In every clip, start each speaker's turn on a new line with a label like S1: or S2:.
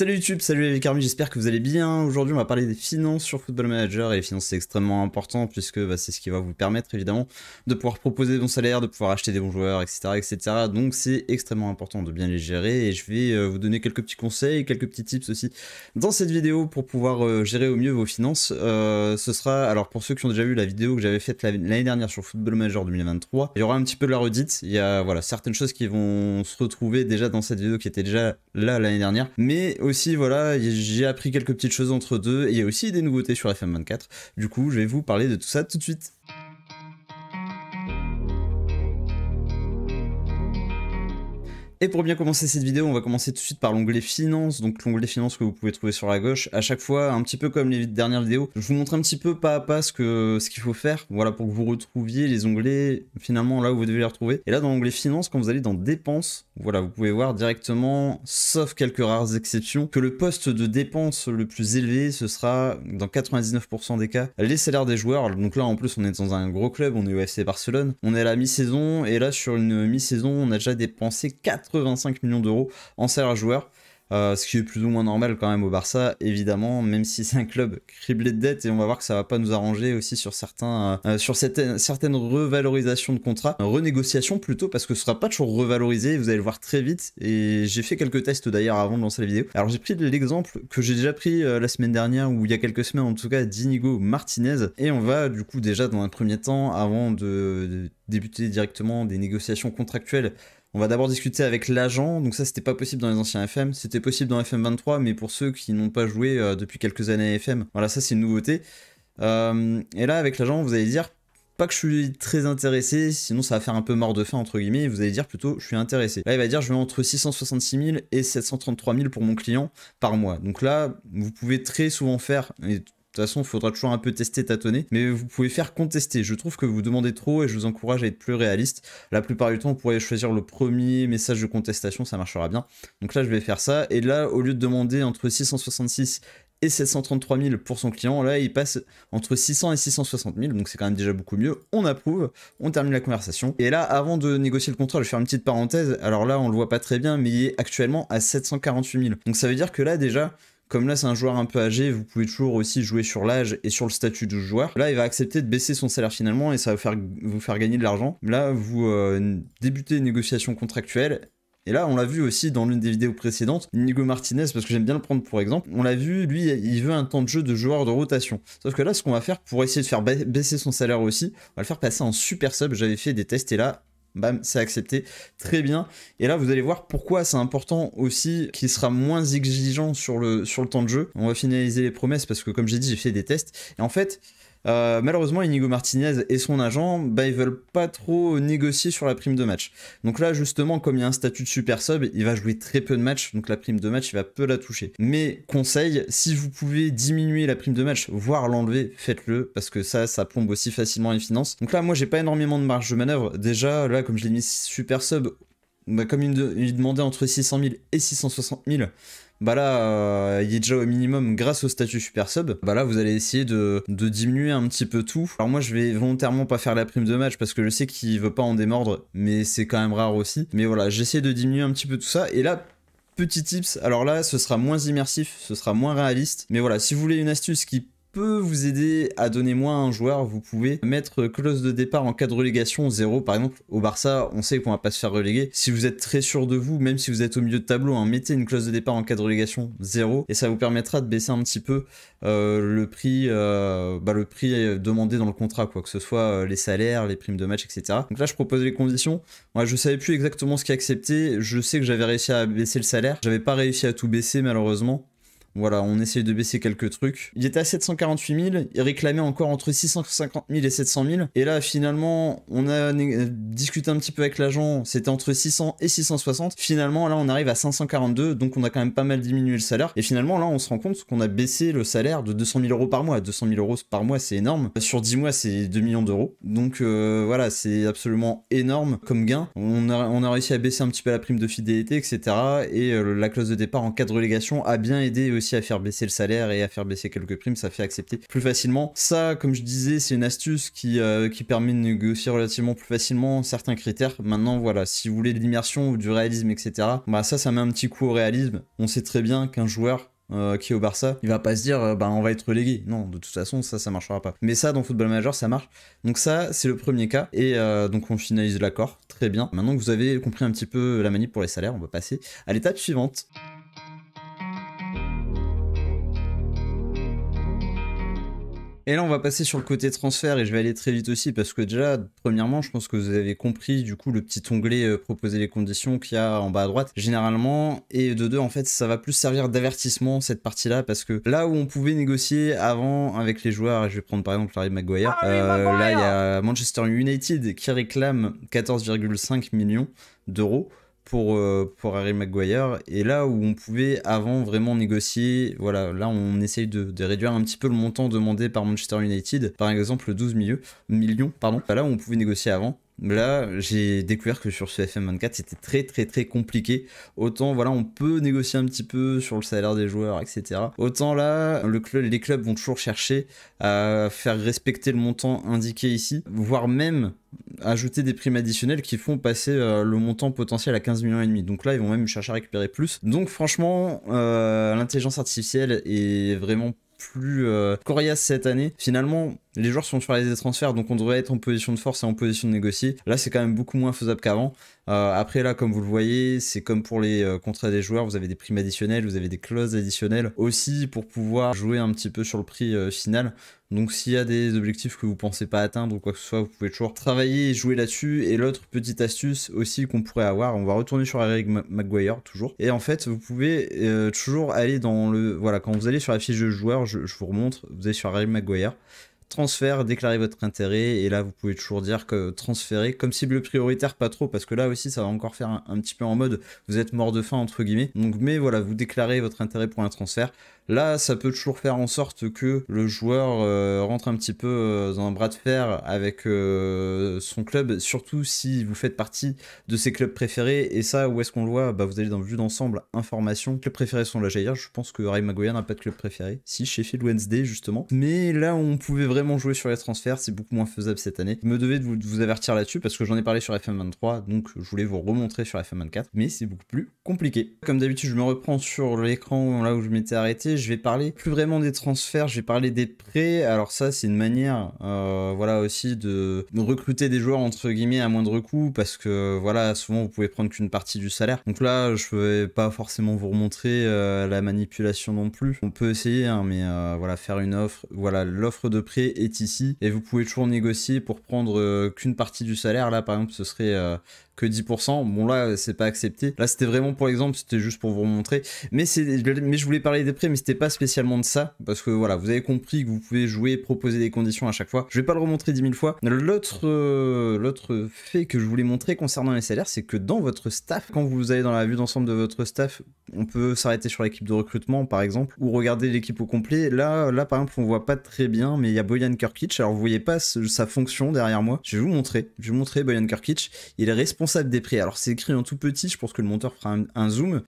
S1: Salut YouTube, salut les Carmi, j'espère que vous allez bien. Aujourd'hui, on va parler des finances sur Football Manager et les finances c'est extrêmement important puisque bah, c'est ce qui va vous permettre évidemment de pouvoir proposer des bons salaires, de pouvoir acheter des bons joueurs, etc. etc. Donc c'est extrêmement important de bien les gérer et je vais euh, vous donner quelques petits conseils, quelques petits tips aussi dans cette vidéo pour pouvoir euh, gérer au mieux vos finances. Euh, ce sera, alors pour ceux qui ont déjà vu la vidéo que j'avais faite l'année dernière sur Football Manager 2023, il y aura un petit peu de la redite, il y a voilà certaines choses qui vont se retrouver déjà dans cette vidéo qui était déjà là l'année dernière, mais aussi, voilà, j'ai appris quelques petites choses entre deux. Et il y a aussi des nouveautés sur FM24. Du coup, je vais vous parler de tout ça tout de suite. Et pour bien commencer cette vidéo, on va commencer tout de suite par l'onglet finance. donc l'onglet Finances que vous pouvez trouver sur la gauche. À chaque fois, un petit peu comme les dernières vidéos, je vous montre un petit peu pas à pas ce que ce qu'il faut faire, voilà, pour que vous retrouviez les onglets finalement là où vous devez les retrouver. Et là, dans l'onglet finance, quand vous allez dans Dépenses, voilà, vous pouvez voir directement, sauf quelques rares exceptions, que le poste de dépenses le plus élevé, ce sera dans 99% des cas les salaires des joueurs. Donc là, en plus, on est dans un gros club, on est au FC Barcelone, on est à la mi-saison et là sur une mi-saison, on a déjà dépensé 4 25 millions d'euros en salaire joueur. Euh, ce qui est plus ou moins normal quand même au Barça, évidemment, même si c'est un club criblé de dettes et on va voir que ça va pas nous arranger aussi sur certains, euh, euh, sur certaines, certaines revalorisations de contrats, renégociations plutôt, parce que ce sera pas toujours revalorisé, vous allez le voir très vite. Et j'ai fait quelques tests d'ailleurs avant de lancer la vidéo. Alors j'ai pris l'exemple que j'ai déjà pris la semaine dernière ou il y a quelques semaines en tout cas d'Inigo Martinez et on va du coup déjà dans un premier temps avant de débuter directement des négociations contractuelles on va d'abord discuter avec l'agent, donc ça c'était pas possible dans les anciens FM, c'était possible dans FM23, mais pour ceux qui n'ont pas joué euh, depuis quelques années à FM, voilà ça c'est une nouveauté. Euh, et là avec l'agent vous allez dire, pas que je suis très intéressé, sinon ça va faire un peu mort de faim entre guillemets, vous allez dire plutôt je suis intéressé. Là il va dire je vais entre 666 000 et 733 000 pour mon client par mois. Donc là vous pouvez très souvent faire, de toute façon, il faudra toujours un peu tester, tâtonner, mais vous pouvez faire contester. Je trouve que vous demandez trop et je vous encourage à être plus réaliste. La plupart du temps, vous pourrez choisir le premier message de contestation, ça marchera bien. Donc là, je vais faire ça. Et là, au lieu de demander entre 666 et 733 000 pour son client. Là, il passe entre 600 et 660 000, donc c'est quand même déjà beaucoup mieux. On approuve, on termine la conversation. Et là, avant de négocier le contrat, je vais faire une petite parenthèse. Alors là, on ne le voit pas très bien, mais il est actuellement à 748 000. Donc ça veut dire que là, déjà, comme là, c'est un joueur un peu âgé, vous pouvez toujours aussi jouer sur l'âge et sur le statut du joueur. Là, il va accepter de baisser son salaire finalement et ça va vous faire, gagner de l'argent. Là, vous euh, débutez une négociation contractuelle et là, on l'a vu aussi dans l'une des vidéos précédentes, Nigo Martinez, parce que j'aime bien le prendre pour exemple, on l'a vu, lui, il veut un temps de jeu de joueur de rotation. Sauf que là, ce qu'on va faire pour essayer de faire baisser son salaire aussi, on va le faire passer en super sub. J'avais fait des tests et là, Bam, c'est accepté. Très bien. Et là, vous allez voir pourquoi c'est important aussi qu'il sera moins exigeant sur le, sur le temps de jeu. On va finaliser les promesses parce que, comme j'ai dit, j'ai fait des tests. Et en fait, euh, malheureusement, Inigo Martinez et son agent, bah, ils veulent pas trop négocier sur la prime de match. Donc là, justement, comme il y a un statut de super sub, il va jouer très peu de matchs, donc la prime de match, il va peu la toucher. Mais conseil, si vous pouvez diminuer la prime de match, voire l'enlever, faites-le, parce que ça, ça plombe aussi facilement les finances. Donc là, moi, j'ai pas énormément de marge de manœuvre. Déjà, là, comme je l'ai mis super sub, bah, comme il demandait entre 600 000 et 660 000, bah là, euh, il est déjà au minimum grâce au statut super sub, bah là, vous allez essayer de, diminuer un petit peu tout. Alors moi, je vais volontairement pas faire la prime de match parce que je sais qu'il veut pas en démordre, mais c'est quand même rare aussi. Mais voilà, j'essaie de diminuer un petit peu tout ça. Et là, petit tips, alors là, ce sera moins immersif, ce sera moins réaliste. Mais voilà, si vous voulez une astuce qui peut vous aider à donner moins à un joueur, vous pouvez mettre clause de départ en cas de relégation 0 par exemple. Au Barça, on sait qu'on va pas se faire reléguer. Si vous êtes très sûr de vous, même si vous êtes au milieu de tableau, hein, mettez une clause de départ en cas de relégation 0 et ça vous permettra de baisser un petit peu euh, le prix euh, bah, le prix demandé dans le contrat quoi que ce soit euh, les salaires, les primes de match etc. Donc là je propose les conditions. Moi je savais plus exactement ce qui accepté, je sais que j'avais réussi à baisser le salaire. J'avais pas réussi à tout baisser malheureusement voilà, on essaye de baisser quelques trucs. Il était à 748 000, il réclamait encore entre 650 000 et 700 000. Et là, finalement, on a euh, discuté un petit peu avec l'agent, c'était entre 600 et 660. Finalement, là, on arrive à 542, donc on a quand même pas mal diminué le salaire. Et finalement, là, on se rend compte qu'on a baissé le salaire de 200 000 euros par mois. 200 000 euros par mois, c'est énorme. Sur 10 mois, c'est 2 millions d'euros. Donc euh, voilà, c'est absolument énorme comme gain. On a, réussi à baisser un petit peu la prime de fidélité, etc. Et euh, la clause de départ en cas de relégation a bien aidé à faire baisser le salaire et à faire baisser quelques primes, ça fait accepter plus facilement. Ça, comme je disais, c'est une astuce qui, euh, qui permet de négocier relativement plus facilement certains critères. Maintenant, voilà, si vous voulez de l'immersion ou du réalisme, etc., bah ça, ça met un petit coup au réalisme. On sait très bien qu'un joueur euh, qui est au Barça, il va pas se dire euh, bah on va être relégué. Non, de toute façon, ça ça marchera pas. Mais ça dans football majeur ça marche. Donc ça, c'est le premier cas et donc on finalise l'accord. Très bien. Maintenant que vous avez compris un petit peu la manip pour les salaires, on va passer à l'étape suivante. Et là, on va passer sur le côté transfert et je vais aller très vite aussi parce que déjà, premièrement, je pense que vous avez compris du coup le petit onglet euh, proposer les conditions qu'il y a en bas à droite généralement. Et de deux, en fait, ça va plus servir d'avertissement cette partie-là parce que là où on pouvait négocier avant avec les joueurs, je vais prendre par exemple Larry euh, Maguire, là il y a Manchester United qui réclame 14,5 millions d'euros pour, euh, pour Harry Maguire. Et là où on pouvait avant vraiment négocier, voilà, là on essaye de, réduire un petit peu le montant demandé par Manchester United, par exemple 12 millions, pardon. Là où on pouvait négocier avant, Là, j'ai découvert que sur ce FM24, c'était très très très compliqué. Autant, voilà, on peut négocier un petit peu sur le salaire des joueurs, etc. Autant là, les clubs vont toujours chercher à faire respecter le montant indiqué ici, voire même ajouter des primes additionnelles qui font passer euh, le montant potentiel à 15 millions et demi. Donc là, ils vont même chercher à récupérer plus. Donc franchement, euh, l'intelligence artificielle est vraiment plus euh, coriace cette année. Finalement, les joueurs sont sur les transferts, donc on devrait être en position de force et en position de négocier. Là, c'est quand même beaucoup moins faisable qu'avant. Euh, après, là, comme vous le voyez, c'est comme pour les euh, contrats des joueurs, vous avez des primes additionnelles, vous avez des clauses additionnelles aussi pour pouvoir jouer un petit peu sur le prix euh, final. Donc, s'il y a des objectifs que vous pensez pas atteindre ou quoi que ce soit, vous pouvez toujours travailler et jouer là-dessus. Et l'autre petite astuce aussi qu'on pourrait avoir, on va retourner sur Eric McGuire toujours. Et en fait, vous pouvez toujours aller dans le. Voilà, quand vous allez sur la fiche de joueur, je, je vous remontre, vous allez sur Eric McGuire transfert, déclarer votre intérêt, et là vous pouvez toujours dire que transférer, comme cible prioritaire, pas trop, parce que là aussi ça va encore faire un, petit peu en mode vous êtes mort de faim entre guillemets. Donc mais voilà, vous déclarez votre intérêt pour un transfert. Là, ça peut toujours faire en sorte que le joueur euh, rentre un petit peu euh, dans un bras de fer avec euh, son club, surtout si vous faites partie de ses clubs préférés. Et ça, où est-ce qu'on le voit bah, Vous allez dans le vue d'ensemble, information, clubs préféré sont là. Hier, je pense que Ray Magoyan n'a pas de club préféré. Si, chez Phil Wednesday, justement. Mais là, on pouvait vraiment jouer sur les transferts, c'est beaucoup moins faisable cette année. Je me devez de vous, avertir là-dessus parce que j'en ai parlé sur FM23, donc je voulais vous remontrer sur FM24, mais c'est beaucoup plus compliqué. Comme d'habitude, je me reprends sur l'écran là où je m'étais arrêté, je vais parler plus vraiment des transferts, je vais parler des prêts. Alors ça, c'est une manière, euh, voilà aussi de recruter des joueurs entre guillemets à moindre coût parce que voilà, souvent vous pouvez prendre qu'une partie du salaire. Donc là, je vais pas forcément vous remontrer euh, la manipulation non plus. On peut essayer, hein, mais euh, voilà, faire une offre, voilà l'offre de prêt est ici et vous pouvez toujours négocier pour prendre euh, qu'une partie du salaire. Là, par exemple, ce serait euh, que 10%. Bon là, c'est pas accepté. Là, c'était vraiment pour exemple c'était juste pour vous montrer. Mais c'est, mais je voulais parler des prêts mais c'était pas spécialement de ça parce que voilà, vous avez compris que vous pouvez jouer, proposer des conditions à chaque fois. Je vais pas le remontrer 10 000 fois. L'autre, euh, l'autre fait que je voulais montrer concernant les salaires, c'est que dans votre staff, quand vous allez dans la vue d'ensemble de votre staff, on peut s'arrêter sur l'équipe de recrutement par exemple ou regarder l'équipe au complet. Là, là par exemple, on voit pas très bien, mais il y a Boy alors vous voyez pas sa fonction derrière moi. Je vais vous montrer. Je vais vous montrer Boyan Kirkic. Il est responsable des prix. Alors c'est écrit en tout petit. Je pense que le monteur fera un, zoom.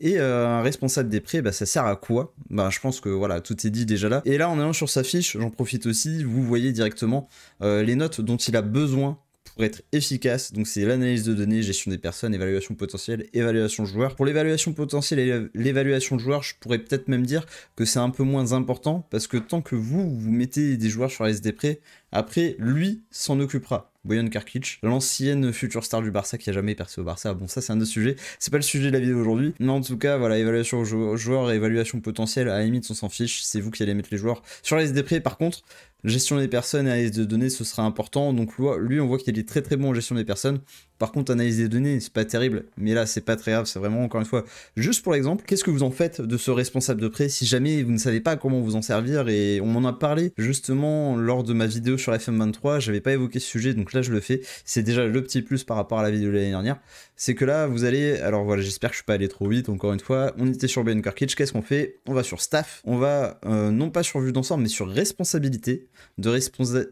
S1: Et euh, un responsable des prix, bah, ça sert à quoi bah, Je pense que voilà, tout est dit déjà là. Et là, en allant sur sa fiche, j'en profite aussi, vous voyez directement euh, les notes dont il a besoin pour être efficace. Donc c'est l'analyse de données, gestion des personnes, évaluation potentielle, évaluation joueur. Pour l'évaluation potentielle et l'évaluation joueurs, je pourrais peut-être même dire que c'est un peu moins important parce que tant que vous, vous mettez des joueurs sur la SD prêts, après, lui s'en occupera. Boyan Karkic, l'ancienne future star du Barça qui a jamais percé au Barça. Bon, ça c'est un autre sujet. C'est pas le sujet de la vidéo aujourd'hui. Mais en tout cas, voilà, évaluation joueur, joueurs, évaluation potentielle, à la limite on s'en fiche. C'est vous qui allez mettre les joueurs sur la liste des prix, Par contre, gestion des personnes et liste de données, ce sera important. Donc lui, on voit qu'il est très très bon en gestion des personnes. Par contre, analyse des données, c'est pas terrible, mais là, c'est pas très grave, c'est vraiment encore une fois juste pour l'exemple. Qu'est-ce que vous en faites de ce responsable de prêt si jamais vous ne savez pas comment vous en servir Et on m'en a parlé justement lors de ma vidéo sur FM23, j'avais pas évoqué ce sujet, donc là, je le fais. C'est déjà le petit plus par rapport à la vidéo de l'année dernière c'est que là, vous allez. Alors voilà, j'espère que je suis pas allé trop vite, encore une fois. On était sur Ben Kitch, qu'est-ce qu'on fait On va sur staff, on va euh, non pas sur vue d'ensemble, mais sur responsabilité. De,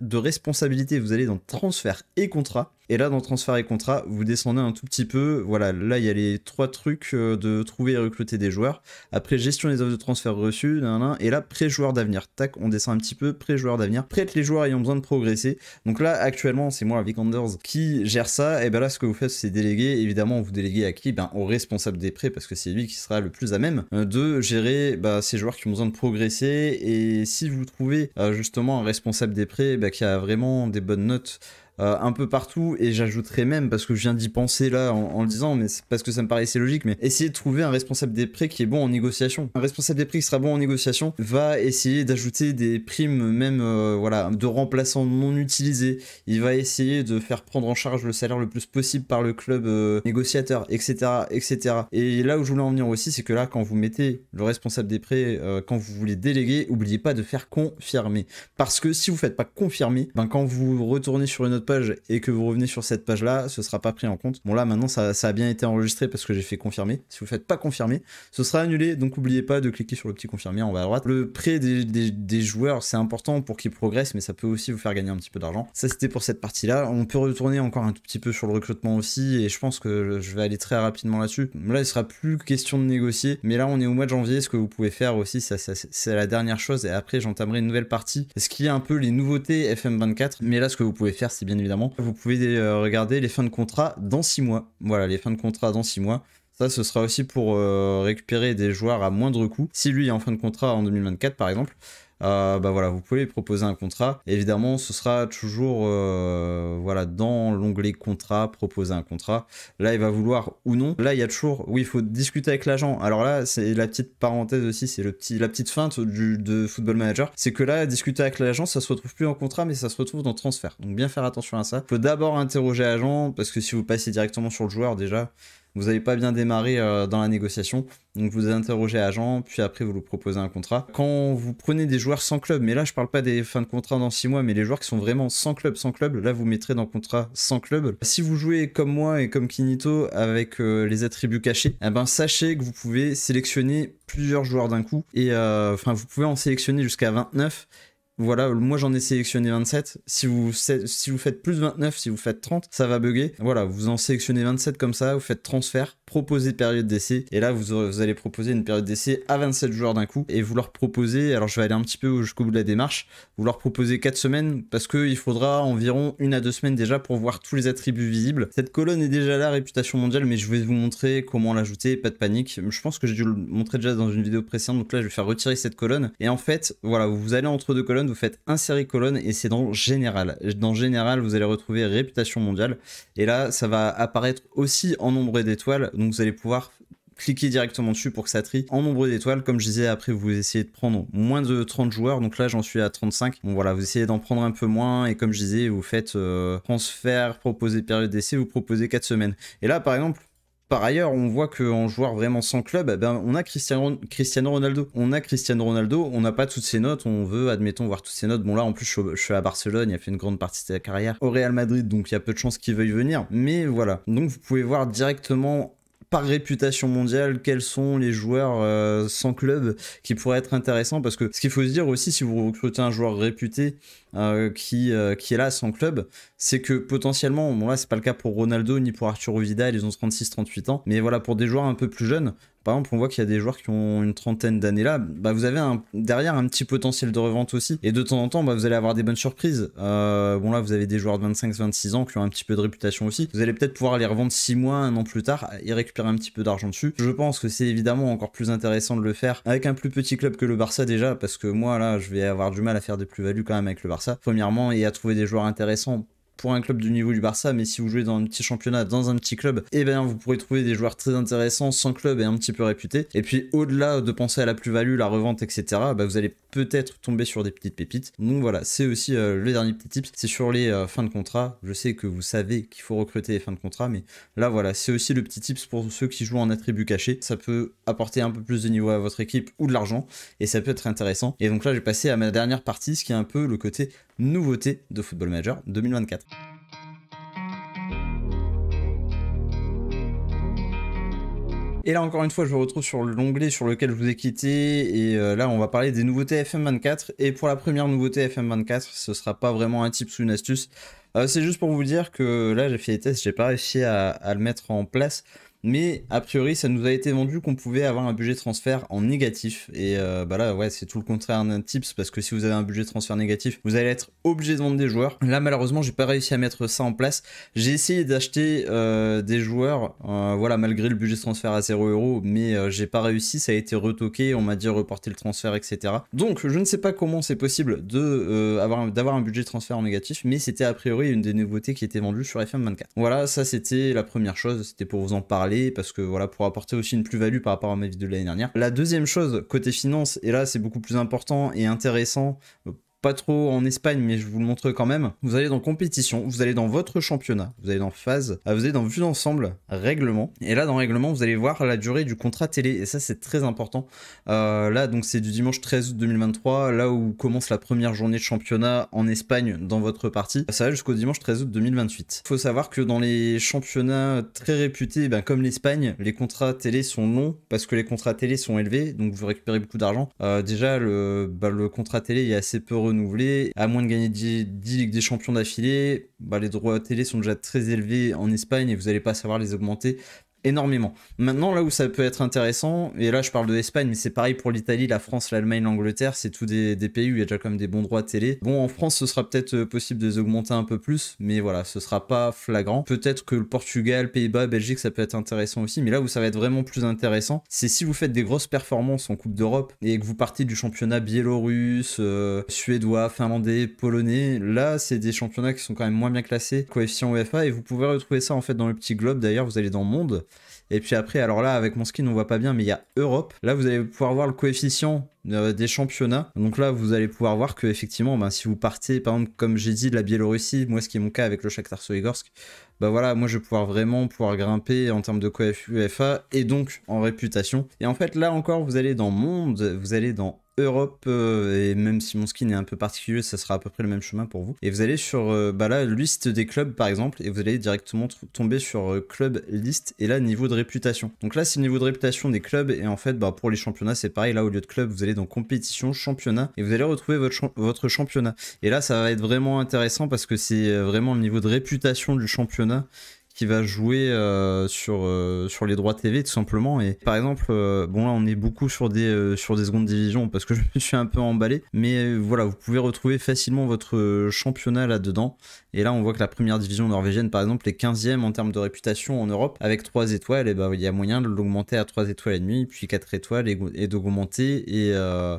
S1: de responsabilité, vous allez dans transfert et contrat. Et là, dans transfert et contrat, vous descendez un tout petit peu. Voilà, là, il y a les trois trucs euh, de trouver et recruter des joueurs. Après, gestion des offres de transfert reçues, et là, pré-joueur d'avenir. Tac, on descend un petit peu, pré-joueur d'avenir. Prête les joueurs ayant besoin de progresser. Donc là, actuellement, c'est moi, Vic Anders, qui gère ça. Et bien là, ce que vous faites, c'est déléguer, vous déléguez à qui ben, Au responsable des prêts, parce que c'est lui qui sera le plus à même euh, de gérer bah, ces joueurs qui ont besoin de progresser. Et si vous trouvez euh, justement un responsable des prêts bah, qui a vraiment des bonnes notes, euh, un peu partout. Et j'ajouterai même, parce que je viens d'y penser là en, le disant, mais parce que ça me paraissait logique, mais essayer de trouver un responsable des prêts qui est bon en négociation. Un responsable des prêts qui sera bon en négociation va essayer d'ajouter des primes même euh, voilà de remplaçants non utilisés. Il va essayer de faire prendre en charge le salaire le plus possible par le club euh, négociateur, etc., etc. Et là où je voulais en venir aussi, c'est que là, quand vous mettez le responsable des prêts, quand vous voulez déléguer, oubliez pas de faire confirmer. Parce que si vous faites pas confirmer, ben quand vous retournez sur une autre page et que vous revenez sur cette page-là, ce sera pas pris en compte. Bon là maintenant ça, a bien été enregistré parce que j'ai fait confirmer. Si vous faites pas confirmer, ce sera annulé. Donc n'oubliez pas de cliquer sur le petit confirmer en bas à droite. Le prêt des, joueurs c'est important pour qu'ils progressent, mais ça peut aussi vous faire gagner un petit peu d'argent. Ça c'était pour cette partie-là. On peut retourner encore un tout petit peu sur le recrutement aussi et je pense que je vais aller très rapidement là-dessus. Là il sera plus question de négocier, mais là on est au mois de janvier. Ce que vous pouvez faire aussi, ça, c'est la dernière chose et après j'entamerai une nouvelle partie. Ce qui est un peu les nouveautés FM24, mais là ce que vous pouvez faire c'est bien évidemment. Vous pouvez euh, regarder les fins de contrat dans 6 mois. Voilà, les fins de contrat dans 6 mois. Ça, ce sera aussi pour euh, récupérer des joueurs à moindre coût. Si lui est en fin de contrat en 2024, par exemple, euh, bah voilà, vous pouvez proposer un contrat. Évidemment, ce sera toujours euh, voilà, dans l'onglet contrat, proposer un contrat. Là, il va vouloir ou non. Là, il y a toujours, oui, il faut discuter avec l'agent. Alors là, c'est la petite parenthèse aussi, c'est le petit, la petite feinte du, de Football Manager. C'est que là, discuter avec l'agent, ça se retrouve plus en contrat, mais ça se retrouve dans transfert. Donc bien faire attention à ça. Il faut d'abord interroger l'agent, parce que si vous passez directement sur le joueur, déjà, vous n'avez pas bien démarré euh, dans la négociation. Donc vous interrogez agent, puis après vous lui proposez un contrat. Quand vous prenez des joueurs sans club, mais là je ne parle pas des fins de contrat dans 6 mois, mais les joueurs qui sont vraiment sans club, sans club, là vous mettrez dans contrat sans club. Si vous jouez comme moi et comme Kinito avec euh, les attributs cachés, eh ben sachez que vous pouvez sélectionner plusieurs joueurs d'un coup et euh, enfin vous pouvez en sélectionner jusqu'à 29 voilà, moi j'en ai sélectionné 27. Si vous, si vous faites plus 29, si vous faites 30, ça va bugger. Voilà, vous en sélectionnez 27 comme ça, vous faites transfert, proposer période d'essai. Et là, vous, vous allez proposer une période d'essai à 27 joueurs d'un coup. Et vous leur proposez, alors je vais aller un petit peu jusqu'au bout de la démarche, vous leur proposez 4 semaines parce qu'il faudra environ une à deux semaines déjà pour voir tous les attributs visibles. Cette colonne est déjà là, réputation mondiale, mais je vais vous montrer comment l'ajouter, pas de panique. Je pense que j'ai dû le montrer déjà dans une vidéo précédente, donc là je vais faire retirer cette colonne. Et en fait, voilà, vous allez entre deux colonnes vous faites insérer colonne et c'est dans général. Dans général, vous allez retrouver réputation mondiale. Et là, ça va apparaître aussi en nombre d'étoiles. Donc vous allez pouvoir cliquer directement dessus pour que ça trie en nombre d'étoiles. Comme je disais, après, vous essayez de prendre moins de 30 joueurs. Donc là, j'en suis à 35. Bon, voilà, vous essayez d'en prendre un peu moins. Et comme je disais, vous faites euh, transfert, proposer période d'essai, vous proposez 4 semaines. Et là, par exemple, par ailleurs, on voit qu'en joueur vraiment sans club, eh ben, on a Cristiano, Ronaldo. On a Cristiano Ronaldo, on n'a pas toutes ses notes, on veut, admettons, voir toutes ses notes. Bon là, en plus, je, suis à Barcelone, il a fait une grande partie de sa carrière au Real Madrid, donc il y a peu de chances qu'il veuille venir. Mais voilà, donc vous pouvez voir directement par réputation mondiale, quels sont les joueurs euh, sans club qui pourraient être intéressants Parce que ce qu'il faut se dire aussi, si vous recrutez un joueur réputé, euh, qui, euh, qui est là sans club, c'est que potentiellement, bon là c'est pas le cas pour Ronaldo ni pour Arturo Vidal, ils ont 36-38 ans, mais voilà, pour des joueurs un peu plus jeunes, par exemple, on voit qu'il y a des joueurs qui ont une trentaine d'années là, bah vous avez un, derrière un petit potentiel de revente aussi. Et de temps en temps, bah vous allez avoir des bonnes surprises. Euh, bon là, vous avez des joueurs de 25-26 ans qui ont un petit peu de réputation aussi. Vous allez peut-être pouvoir les revendre 6 mois, un an plus tard et récupérer un petit peu d'argent dessus. Je pense que c'est évidemment encore plus intéressant de le faire avec un plus petit club que le Barça déjà, parce que moi là, je vais avoir du mal à faire des plus-values quand même avec le Barça premièrement, et à trouver des joueurs intéressants pour un club du niveau du Barça, mais si vous jouez dans un petit championnat, dans un petit club, eh bien vous pourrez trouver des joueurs très intéressants, sans club et un petit peu réputés. Et puis au-delà de penser à la plus-value, la revente, etc., bah, vous allez peut-être tomber sur des petites pépites. Donc voilà, c'est aussi euh, le dernier petit tip, c'est sur les euh, fins de contrat. Je sais que vous savez qu'il faut recruter les fins de contrat, mais là voilà, c'est aussi le petit tips pour ceux qui jouent en attribut caché. Ça peut apporter un peu plus de niveau à votre équipe ou de l'argent, et ça peut être intéressant. Et donc là, j'ai passé à ma dernière partie, ce qui est un peu le côté Nouveautés de Football Manager 2024. Et là encore une fois, je vous retrouve sur l'onglet sur lequel je vous ai quitté. Et euh, là, on va parler des nouveautés FM24. Et pour la première nouveauté FM24, ce ne sera pas vraiment un type sous une astuce. Euh, c'est juste pour vous dire que là, j'ai fait les tests, j'ai pas réussi à, le mettre en place. Mais a priori, ça nous a été vendu qu'on pouvait avoir un budget transfert en négatif. Et euh, bah là, ouais, c'est tout le contraire d'un tips parce que si vous avez un budget transfert négatif, vous allez être obligé de vendre des joueurs. Là, malheureusement, j'ai pas réussi à mettre ça en place. J'ai essayé d'acheter euh, des joueurs, euh, voilà, malgré le budget transfert à 0 euros, mais j'ai pas réussi. Ça a été retoqué, on m'a dit reporter le transfert, etc. Donc, je ne sais pas comment c'est possible de d'avoir un budget transfert en négatif, mais c'était a priori une des nouveautés qui était vendue sur FM24. Voilà, ça c'était la première chose, c'était pour vous en parler parce que voilà, pour apporter aussi une plus-value par rapport à ma vidéo de l'année dernière. La deuxième chose, côté finance, et là c'est beaucoup plus important et intéressant pas trop en Espagne, mais je vous le montre quand même. Vous allez dans compétition, vous allez dans votre championnat, vous allez dans phase, ah, vous allez dans vue d'ensemble, règlement. Et là, dans règlement, vous allez voir la durée du contrat télé. Et ça, c'est très important. Euh, là, donc, c'est du dimanche 13 août 2023, là où commence la première journée de championnat en Espagne dans votre partie. Ça va jusqu'au dimanche 13 août 2028. Faut savoir que dans les championnats très réputés, eh ben, comme l'Espagne, les contrats télé sont longs parce que les contrats télé sont élevés, donc vous récupérez beaucoup d'argent. Euh, déjà, le, bah, le contrat télé est assez peu renouvelé à moins de gagner 10, Ligues des Champions d'affilée, bah, les droits à télé sont déjà très élevés en Espagne et vous n'allez pas savoir les augmenter énormément. Maintenant, là où ça peut être intéressant, et là je parle de l'Espagne, mais c'est pareil pour l'Italie, la France, l'Allemagne, l'Angleterre, c'est tous des, pays où il y a déjà comme des bons droits télé. Bon, en France, ce sera peut-être euh, possible de les augmenter un peu plus, mais voilà, ce sera pas flagrant. Peut-être que le Portugal, Pays-Bas, Belgique, ça peut être intéressant aussi, mais là où ça va être vraiment plus intéressant, c'est si vous faites des grosses performances en Coupe d'Europe et que vous partez du championnat biélorusse, euh, suédois, finlandais, polonais, là c'est des championnats qui sont quand même moins bien classés, coefficient UEFA, et vous pouvez retrouver ça en fait dans le petit globe d'ailleurs, vous allez dans le Monde, et puis après, alors là, avec mon skin, on voit pas bien, mais il y a Europe. Là, vous allez pouvoir voir le coefficient euh, des championnats. Donc là, vous allez pouvoir voir que effectivement, bah, si vous partez, par exemple, comme j'ai dit, de la Biélorussie, moi, ce qui est mon cas avec le Shakhtar Gorsk bah voilà, moi je vais pouvoir vraiment pouvoir grimper en termes de UEFA et donc en réputation. Et en fait, là encore, vous allez dans monde, vous allez dans Europe, euh, et même si mon skin est un peu particulier, ça sera à peu près le même chemin pour vous. Et vous allez sur euh, bah la liste des clubs par exemple, et vous allez directement tomber sur club liste, et là niveau de réputation. Donc là c'est le niveau de réputation des clubs, et en fait bah, pour les championnats c'est pareil, là au lieu de club vous allez donc compétition, championnat, et vous allez retrouver votre, votre championnat. Et là, ça va être vraiment intéressant parce que c'est euh, vraiment le niveau de réputation du championnat qui va jouer euh, sur, euh, sur les droits TV tout simplement. Et par exemple, euh, bon là on est beaucoup sur des, sur des secondes divisions parce que je me suis un peu emballé, mais voilà, vous pouvez retrouver facilement votre championnat là-dedans. Et là on voit que la première division norvégienne par exemple est 15e en termes de réputation en Europe avec 3 étoiles, et bah il y a moyen de l'augmenter à 3 étoiles et demi puis 4 étoiles et, d'augmenter et,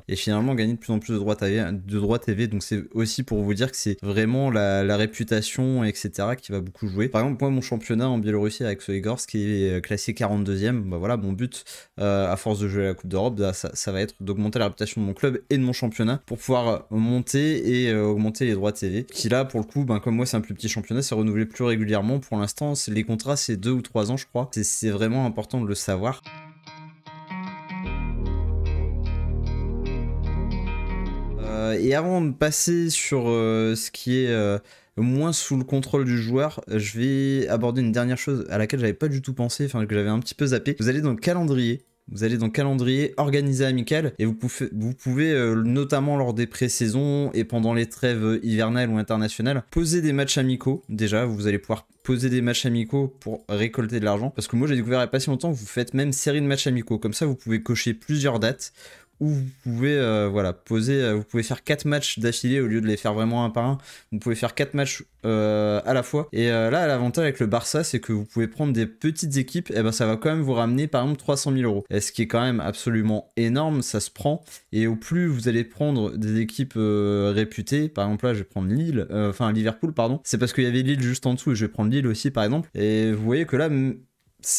S1: et, finalement gagner de plus en plus de droits TV. De droits TV donc c'est aussi pour vous dire que c'est vraiment la, réputation, etc. qui va beaucoup jouer. Par exemple, moi mon champion en Biélorussie avec ce qui est euh, classé 42e. Bah voilà, mon but, euh, à force de jouer à la Coupe d'Europe, bah, ça, va être d'augmenter la réputation de mon club et de mon championnat pour pouvoir euh, monter et augmenter les droits de TV. Qui là, pour le coup, ben, comme moi, c'est un plus petit championnat, c'est renouvelé plus régulièrement. Pour l'instant, les contrats, c'est deux ou trois ans, je crois. C'est vraiment important de le savoir. et avant de passer sur ce qui est moins sous le contrôle du joueur. Je vais aborder une dernière chose à laquelle j'avais pas du tout pensé, enfin que j'avais un petit peu zappé. Vous allez dans le calendrier vous allez dans calendrier organiser amical et vous pouvez, vous pouvez euh, notamment lors des pré-saisons et pendant les trêves hivernales ou internationales poser des matchs amicaux. Déjà, vous allez pouvoir poser des matchs amicaux pour récolter de l'argent parce que moi j'ai découvert il n'y a pas si longtemps, que vous faites même série de matchs amicaux. Comme ça, vous pouvez cocher plusieurs dates où vous pouvez euh, voilà poser euh, vous pouvez faire quatre matchs d'affilée au lieu de les faire vraiment un par un vous pouvez faire quatre matchs euh, à la fois et là l'avantage avec le Barça c'est que vous pouvez prendre des petites équipes et eh ben ça va quand même vous ramener par exemple 300 000 euros ce qui est quand même absolument énorme ça se prend et au plus vous allez prendre des équipes réputées par exemple là je vais prendre Lille enfin Liverpool pardon c'est parce qu'il y avait Lille juste en dessous et je vais prendre Lille aussi par exemple et vous voyez que là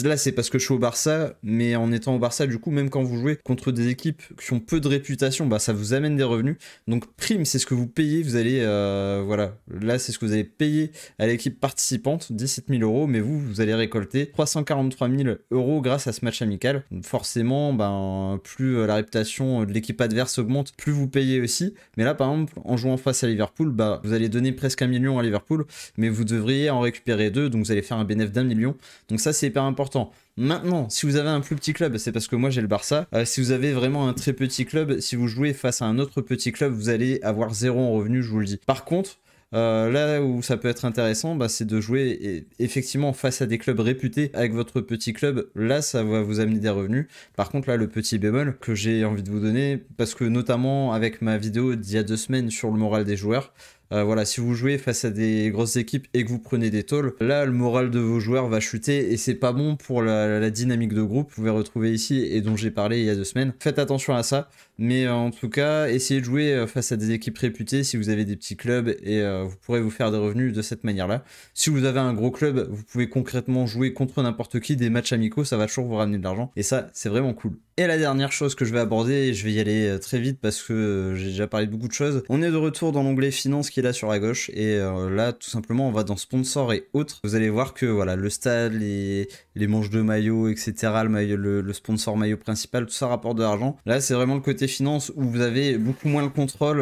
S1: Là, c'est parce que je suis au Barça, mais en étant au Barça, du coup, même quand vous jouez contre des équipes qui ont peu de réputation, bah, ça vous amène des revenus. Donc, prime, c'est ce que vous payez. Vous allez, euh, voilà, là, c'est ce que vous allez payer à l'équipe participante, 17 000 euros, mais vous, vous allez récolter 343 000 euros grâce à ce match amical. forcément, ben, plus euh, la réputation de l'équipe adverse augmente, plus vous payez aussi. Mais là, par exemple, en jouant face à Liverpool, bah, vous allez donner presque un million à Liverpool, mais vous devriez en récupérer deux, donc vous allez faire un bénéfice d'un million. Donc, ça, c'est hyper important. Maintenant, si vous avez un plus petit club, c'est parce que moi j'ai le Barça. Euh, si vous avez vraiment un très petit club, si vous jouez face à un autre petit club, vous allez avoir zéro en revenu, je vous le dis. Par contre, euh, là où ça peut être intéressant, bah, c'est de jouer effectivement face à des clubs réputés avec votre petit club. Là, ça va vous amener des revenus. Par contre, là, le petit bémol que j'ai envie de vous donner, parce que notamment avec ma vidéo d'il y a deux semaines sur le moral des joueurs, euh, voilà, si vous jouez face à des grosses équipes et que vous prenez des tolls, là le moral de vos joueurs va chuter et c'est pas bon pour la, dynamique de groupe. Vous pouvez retrouver ici et dont j'ai parlé il y a deux semaines. Faites attention à ça, mais euh, en tout cas, essayez de jouer euh, face à des équipes réputées si vous avez des petits clubs et vous pourrez vous faire des revenus de cette manière-là. Si vous avez un gros club, vous pouvez concrètement jouer contre n'importe qui des matchs amicaux, ça va toujours vous ramener de l'argent et ça, c'est vraiment cool. Et la dernière chose que je vais aborder, et je vais y aller euh, très vite parce que euh, j'ai déjà parlé de beaucoup de choses, on est de retour dans l'onglet finance qui est là sur la gauche, et euh, là tout simplement on va dans sponsor et autres. Vous allez voir que voilà, le stade, les, manches de maillot, etc., le, sponsor maillot principal, tout ça rapporte de l'argent. Là c'est vraiment le côté finance où vous avez beaucoup moins le contrôle,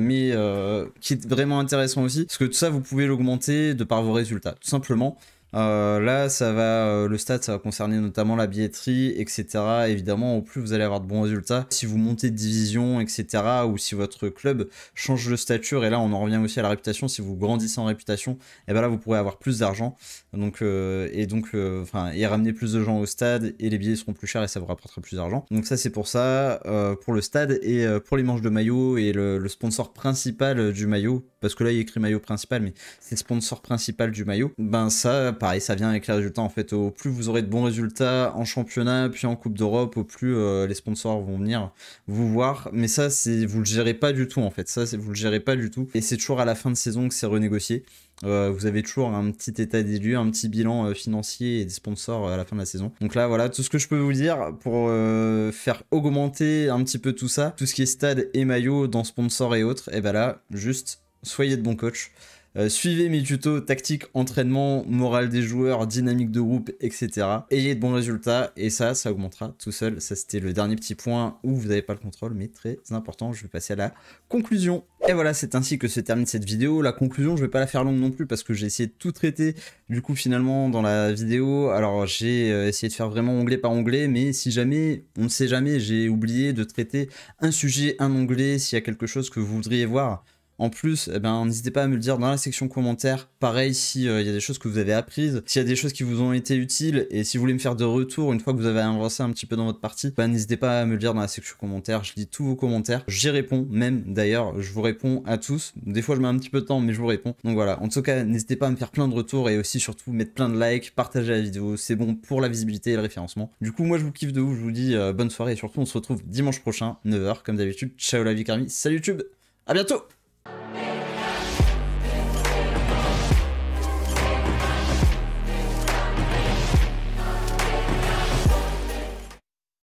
S1: mais qui est vraiment intéressant aussi, parce que tout ça vous pouvez l'augmenter de par vos résultats, tout simplement. Euh, là, ça va, euh, le stade, ça va concerner notamment la billetterie, etc. Évidemment, au plus vous allez avoir de bons résultats, si vous montez de division, etc., ou si votre club change de stature, et là, on en revient aussi à la réputation, si vous grandissez en réputation, et eh ben là, vous pourrez avoir plus d'argent, donc, euh, et donc, enfin, et ramener plus de gens au stade, et les billets seront plus chers, et ça vous rapportera plus d'argent. Donc ça, c'est pour ça, pour le stade, et pour les manches de maillot, et le, sponsor principal du maillot, parce que là, il écrit maillot principal, mais c'est sponsor principal du maillot, ben ça pareil, ça vient avec les résultats en fait. Au plus vous aurez de bons résultats en championnat, puis en Coupe d'Europe, au plus euh, les sponsors vont venir vous voir. Mais ça, c'est vous le gérez pas du tout en fait. Ça, vous le gérez pas du tout. Et c'est toujours à la fin de saison que c'est renégocié. Euh, vous avez toujours un petit état des lieux, un petit bilan euh, financier et des sponsors à la fin de la saison. Donc là, voilà, tout ce que je peux vous dire pour faire augmenter un petit peu tout ça, tout ce qui est stade et maillot dans sponsors et autres, et eh ben là, juste soyez de bons coachs. Euh, suivez mes tutos tactique, entraînement, morale des joueurs, dynamique de groupe, etc. Ayez de bons résultats et ça, ça augmentera tout seul. Ça, c'était le dernier petit point où vous n'avez pas le contrôle, mais très important. Je vais passer à la conclusion. Et voilà, c'est ainsi que se termine cette vidéo. La conclusion, je vais pas la faire longue non plus parce que j'ai essayé de tout traiter du coup finalement dans la vidéo. Alors, j'ai euh, essayé de faire vraiment onglet par onglet, mais si jamais, on ne sait jamais, j'ai oublié de traiter un sujet, un onglet, s'il y a quelque chose que vous voudriez voir en plus, eh ben, n'hésitez pas à me le dire dans la section commentaires. Pareil, s'il euh, il y a des choses que vous avez apprises, s'il y a des choses qui vous ont été utiles et si vous voulez me faire de retour une fois que vous avez avancé un petit peu dans votre partie, bah, n'hésitez pas à me le dire dans la section commentaires. Je lis tous vos commentaires. J'y réponds même d'ailleurs. Je vous réponds à tous. Des fois, je mets un petit peu de temps, mais je vous réponds. Donc voilà. En tout cas, n'hésitez pas à me faire plein de retours et aussi surtout mettre plein de likes, partager la vidéo. C'est bon pour la visibilité et le référencement. Du coup, moi, je vous kiffe de vous. Je vous dis euh, bonne soirée et surtout, on se retrouve dimanche prochain, 9h, comme d'habitude. Ciao la vie Carmi. Salut YouTube. À bientôt.